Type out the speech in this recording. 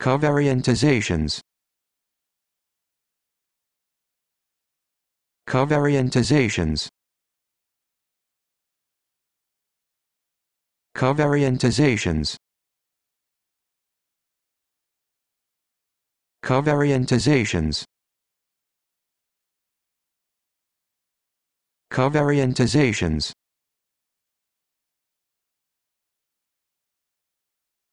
Covariantizations Covariantizations Covariantizations Covariantizations Covariantizations